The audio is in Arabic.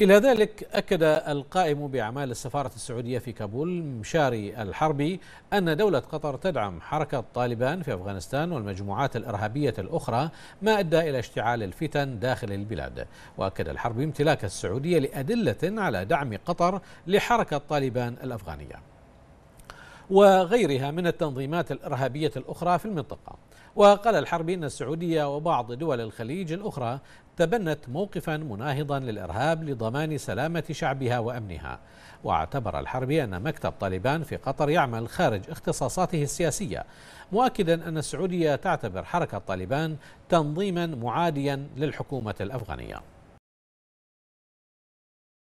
إلى ذلك أكد القائم بأعمال السفارة السعودية في كابول مشاري الحربي أن دولة قطر تدعم حركة طالبان في أفغانستان والمجموعات الإرهابية الأخرى ما أدى إلى اشتعال الفتن داخل البلاد وأكد الحربي امتلاك السعودية لأدلة على دعم قطر لحركة طالبان الأفغانية وغيرها من التنظيمات الارهابيه الاخرى في المنطقه. وقال الحربي ان السعوديه وبعض دول الخليج الاخرى تبنت موقفا مناهضا للارهاب لضمان سلامه شعبها وامنها. واعتبر الحربي ان مكتب طالبان في قطر يعمل خارج اختصاصاته السياسيه، مؤكدا ان السعوديه تعتبر حركه طالبان تنظيما معاديا للحكومه الافغانيه.